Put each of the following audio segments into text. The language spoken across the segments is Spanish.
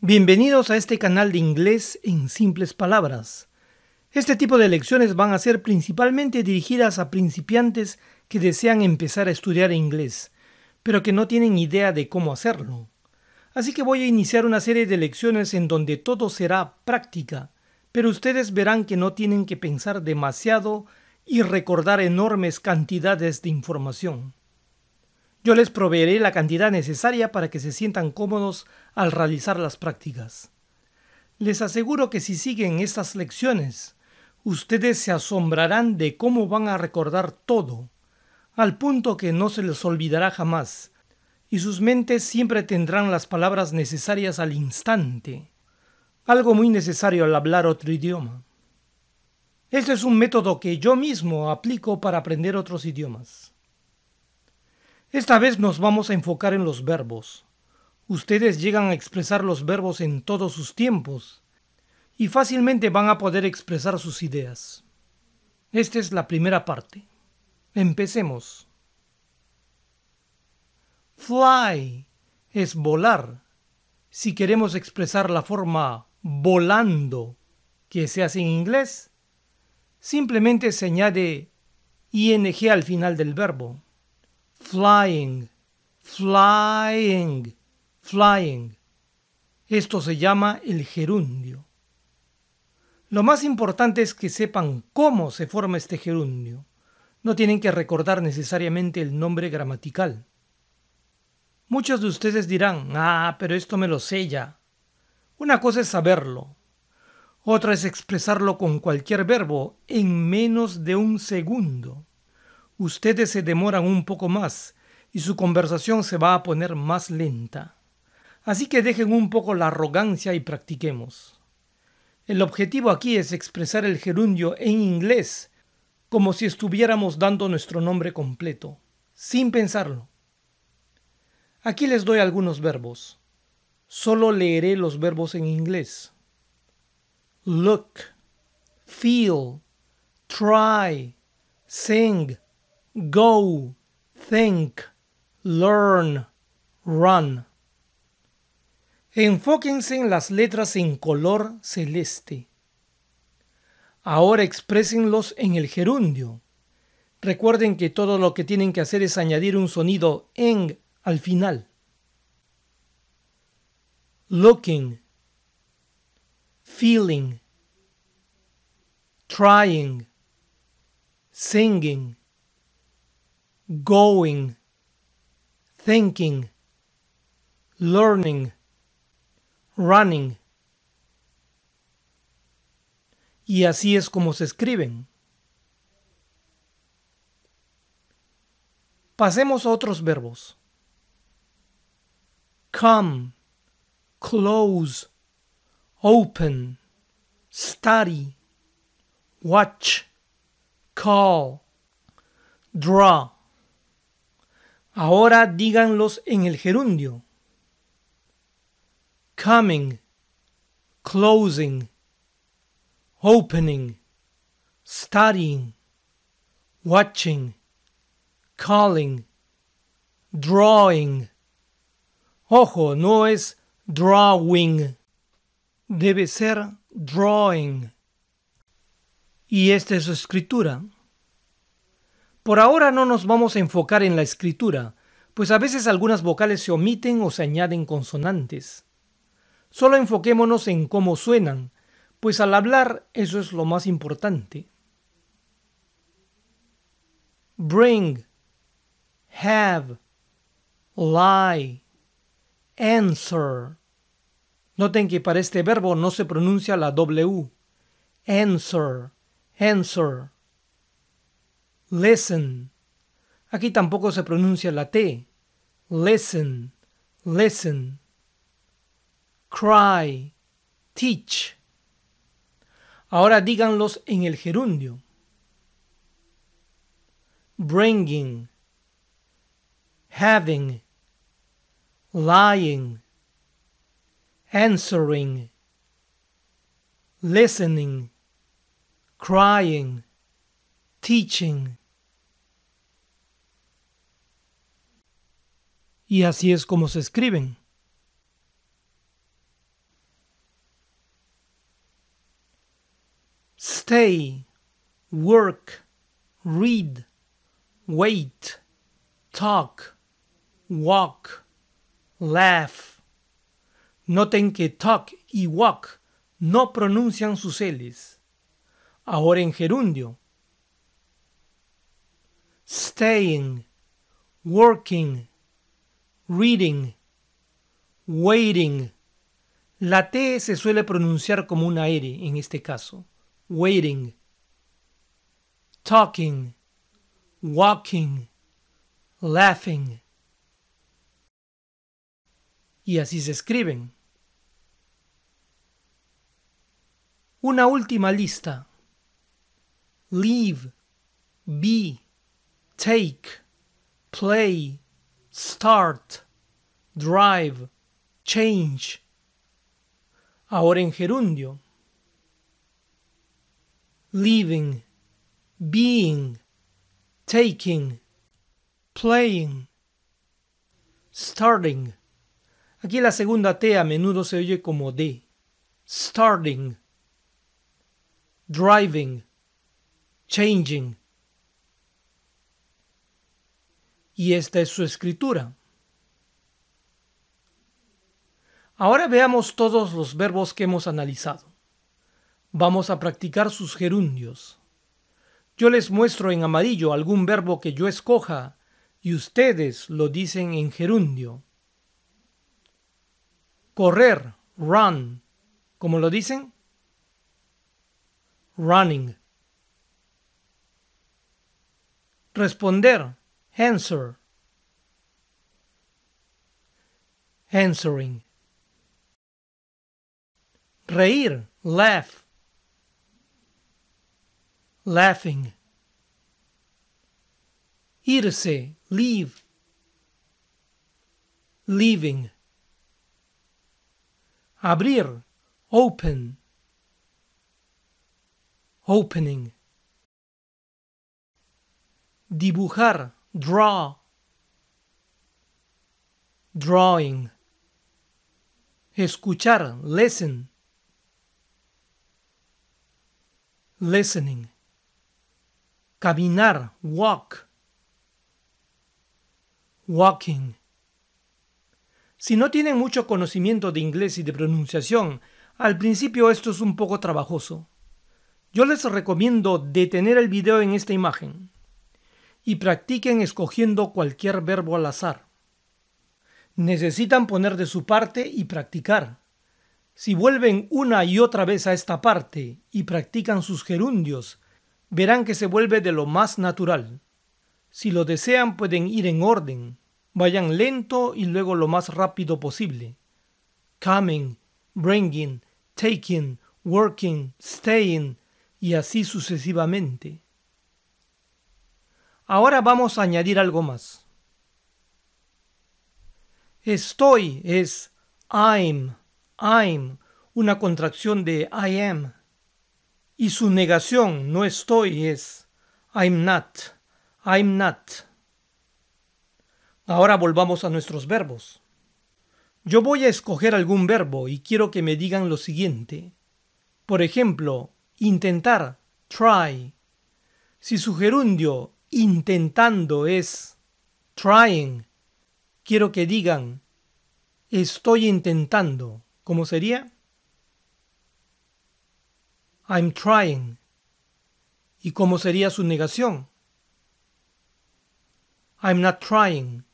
Bienvenidos a este canal de inglés en simples palabras. Este tipo de lecciones van a ser principalmente dirigidas a principiantes que desean empezar a estudiar inglés, pero que no tienen idea de cómo hacerlo. Así que voy a iniciar una serie de lecciones en donde todo será práctica, pero ustedes verán que no tienen que pensar demasiado y recordar enormes cantidades de información. Yo les proveeré la cantidad necesaria para que se sientan cómodos al realizar las prácticas. Les aseguro que si siguen estas lecciones, ustedes se asombrarán de cómo van a recordar todo, al punto que no se les olvidará jamás, y sus mentes siempre tendrán las palabras necesarias al instante, algo muy necesario al hablar otro idioma. Este es un método que yo mismo aplico para aprender otros idiomas. Esta vez nos vamos a enfocar en los verbos. Ustedes llegan a expresar los verbos en todos sus tiempos y fácilmente van a poder expresar sus ideas. Esta es la primera parte. Empecemos. Fly es volar. Si queremos expresar la forma volando que se hace en inglés, simplemente se añade ing al final del verbo flying, flying, flying. Esto se llama el gerundio. Lo más importante es que sepan cómo se forma este gerundio. No tienen que recordar necesariamente el nombre gramatical. Muchos de ustedes dirán, ah, pero esto me lo sé ya. Una cosa es saberlo, otra es expresarlo con cualquier verbo en menos de un segundo ustedes se demoran un poco más y su conversación se va a poner más lenta. Así que dejen un poco la arrogancia y practiquemos. El objetivo aquí es expresar el gerundio en inglés como si estuviéramos dando nuestro nombre completo, sin pensarlo. Aquí les doy algunos verbos. Solo leeré los verbos en inglés. Look, feel, try, sing, Go, think, learn, run. Enfóquense en las letras en color celeste. Ahora exprésenlos en el gerundio. Recuerden que todo lo que tienen que hacer es añadir un sonido en al final. Looking, feeling, trying, singing, going, thinking, learning, running. Y así es como se escriben. Pasemos a otros verbos. Come, close, open, study, watch, call, draw. Ahora díganlos en el gerundio. Coming, closing, opening, studying, watching, calling, drawing. Ojo, no es drawing. Debe ser drawing. Y esta es su escritura. Por ahora no nos vamos a enfocar en la escritura, pues a veces algunas vocales se omiten o se añaden consonantes. Solo enfoquémonos en cómo suenan, pues al hablar eso es lo más importante. Bring, have, lie, answer. Noten que para este verbo no se pronuncia la W. Answer, answer. Listen. Aquí tampoco se pronuncia la T. Listen, listen. Cry, teach. Ahora díganlos en el gerundio. Bringing, having, lying, answering, listening, crying teaching. Y así es como se escriben. Stay, work, read, wait, talk, walk, laugh. Noten que talk y walk no pronuncian sus L's. Ahora en gerundio, staying, working, reading, waiting. La T se suele pronunciar como una aire en este caso. Waiting, talking, walking, laughing. Y así se escriben. Una última lista. Leave, be, take, play, start, drive, change. Ahora en gerundio. Living, being, taking, playing, starting. Aquí la segunda T a menudo se oye como D. Starting, driving, changing. y esta es su escritura. Ahora veamos todos los verbos que hemos analizado. Vamos a practicar sus gerundios. Yo les muestro en amarillo algún verbo que yo escoja y ustedes lo dicen en gerundio. Correr, run. ¿Cómo lo dicen? Running. Responder, answer answering reír laugh laughing irse leave leaving abrir open opening dibujar draw, drawing, escuchar, listen, listening, caminar, walk, walking. Si no tienen mucho conocimiento de inglés y de pronunciación, al principio esto es un poco trabajoso. Yo les recomiendo detener el video en esta imagen y practiquen escogiendo cualquier verbo al azar. Necesitan poner de su parte y practicar. Si vuelven una y otra vez a esta parte y practican sus gerundios, verán que se vuelve de lo más natural. Si lo desean pueden ir en orden. Vayan lento y luego lo más rápido posible. Coming, bringing, taking, working, staying y así sucesivamente. Ahora vamos a añadir algo más. Estoy es I'm, I'm, una contracción de I am. Y su negación, no estoy, es I'm not, I'm not. Ahora volvamos a nuestros verbos. Yo voy a escoger algún verbo y quiero que me digan lo siguiente. Por ejemplo, intentar, try. Si su gerundio intentando es trying. Quiero que digan estoy intentando. ¿Cómo sería? I'm trying. ¿Y cómo sería su negación? I'm not trying.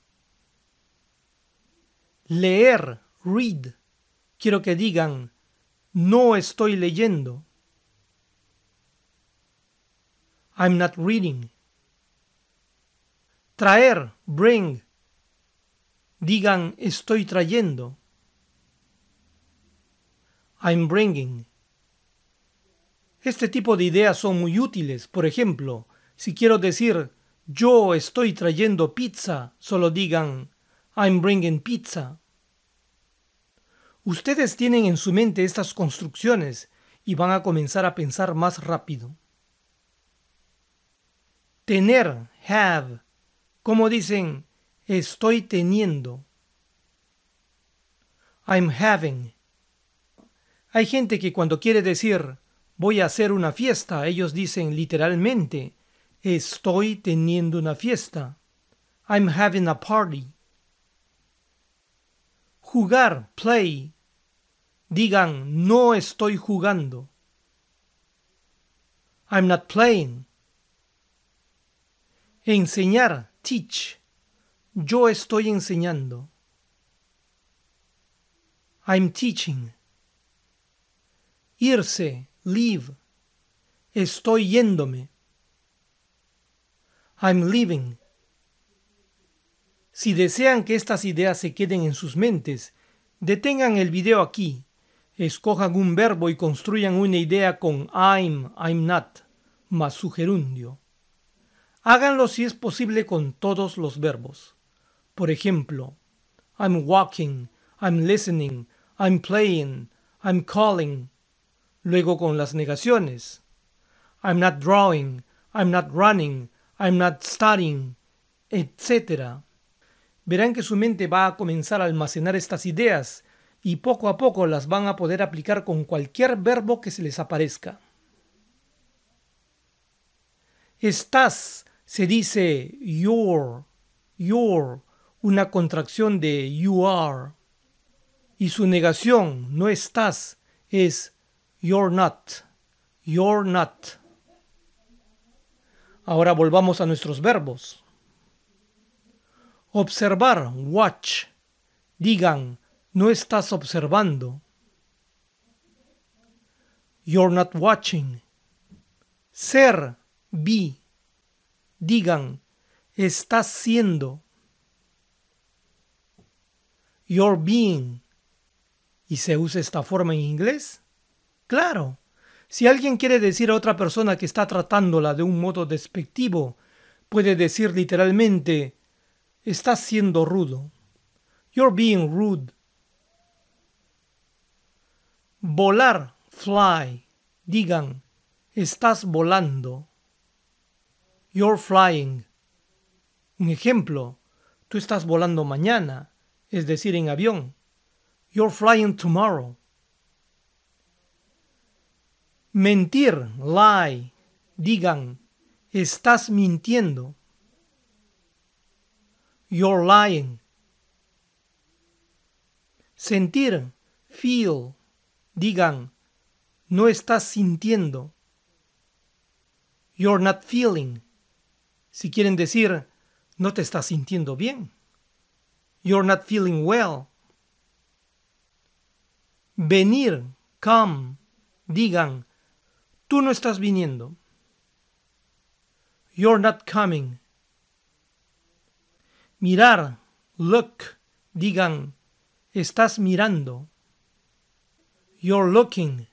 Leer, read. Quiero que digan, no estoy leyendo. I'm not reading. Traer, bring. Digan, estoy trayendo. I'm bringing. Este tipo de ideas son muy útiles. Por ejemplo, si quiero decir, yo estoy trayendo pizza, solo digan, I'm bringing pizza. Ustedes tienen en su mente estas construcciones y van a comenzar a pensar más rápido. Tener, have, como dicen, estoy teniendo. I'm having. Hay gente que cuando quiere decir voy a hacer una fiesta, ellos dicen literalmente, estoy teniendo una fiesta. I'm having a party. Jugar, play. Digan, no estoy jugando. I'm not playing. Enseñar, teach. Yo estoy enseñando. I'm teaching. Irse, leave. Estoy yéndome. I'm leaving. Si desean que estas ideas se queden en sus mentes, detengan el video aquí, escojan un verbo y construyan una idea con I'm, I'm not, más su gerundio. Háganlo si es posible con todos los verbos. Por ejemplo, I'm walking, I'm listening, I'm playing, I'm calling. Luego con las negaciones. I'm not drawing, I'm not running, I'm not studying, etc. Verán que su mente va a comenzar a almacenar estas ideas y poco a poco las van a poder aplicar con cualquier verbo que se les aparezca. Estás se dice your, your, una contracción de you are. Y su negación, no estás, es you're not, you're not. Ahora volvamos a nuestros verbos. Observar, watch. Digan, no estás observando. You're not watching. Ser, be digan, estás siendo, your being, y se usa esta forma en inglés? Claro, si alguien quiere decir a otra persona que está tratándola de un modo despectivo, puede decir literalmente, estás siendo rudo. You're being rude. Volar, fly. Digan, estás volando. You're flying. Un ejemplo, tú estás volando mañana, es decir, en avión. You're flying tomorrow. Mentir, lie, digan, estás mintiendo. You're lying. Sentir, feel, digan, no estás sintiendo. You're not feeling si quieren decir no te estás sintiendo bien. You're not feeling well. Venir, come, digan, tú no estás viniendo. You're not coming. Mirar, look, digan, estás mirando. You're looking.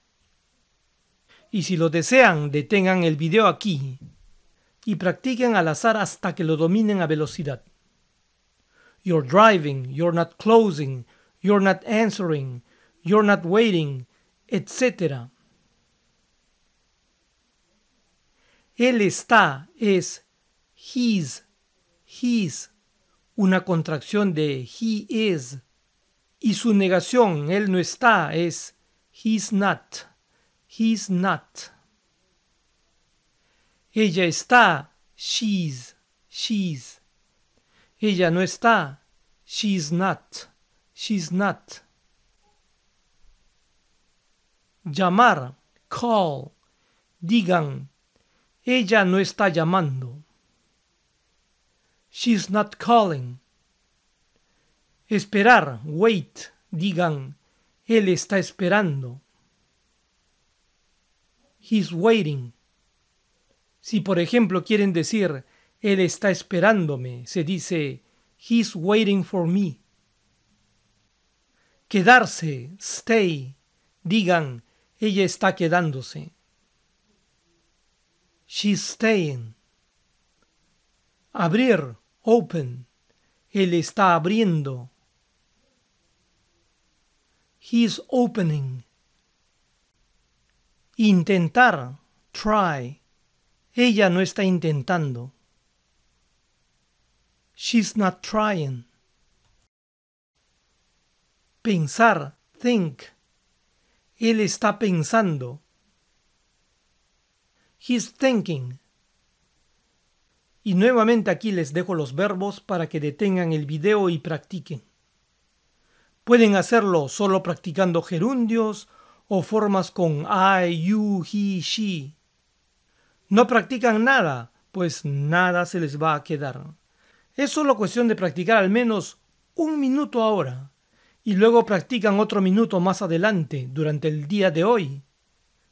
Y si lo desean, detengan el video aquí y practiquen al azar hasta que lo dominen a velocidad. You're driving, you're not closing, you're not answering, you're not waiting, etc. Él está es he's, he's, una contracción de he is. Y su negación, él no está, es he's not, he's not. Ella está. She's. She's. Ella no está. She's not. She's not. Llamar. Call. Digan. Ella no está llamando. She's not calling. Esperar. Wait. Digan. Él está esperando. He's waiting. Si por ejemplo quieren decir Él está esperándome, se dice He's waiting for me. Quedarse, stay. Digan, ella está quedándose. She's staying. Abrir, open. Él está abriendo. He's opening. Intentar, try. Ella no está intentando. She's not trying. Pensar, think. Él está pensando. He's thinking. Y nuevamente aquí les dejo los verbos para que detengan el video y practiquen. Pueden hacerlo solo practicando gerundios o formas con I, you, he, she. No practican nada, pues nada se les va a quedar. Es solo cuestión de practicar al menos un minuto ahora y luego practican otro minuto más adelante durante el día de hoy.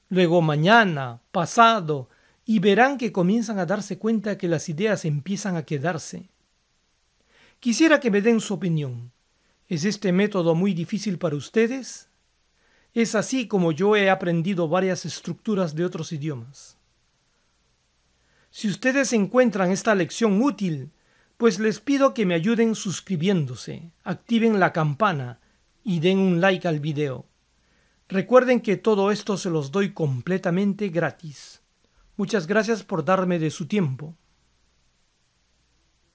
Luego mañana, pasado, y verán que comienzan a darse cuenta que las ideas empiezan a quedarse. Quisiera que me den su opinión. ¿Es este método muy difícil para ustedes? Es así como yo he aprendido varias estructuras de otros idiomas. Si ustedes encuentran esta lección útil, pues les pido que me ayuden suscribiéndose, activen la campana y den un like al video. Recuerden que todo esto se los doy completamente gratis. Muchas gracias por darme de su tiempo.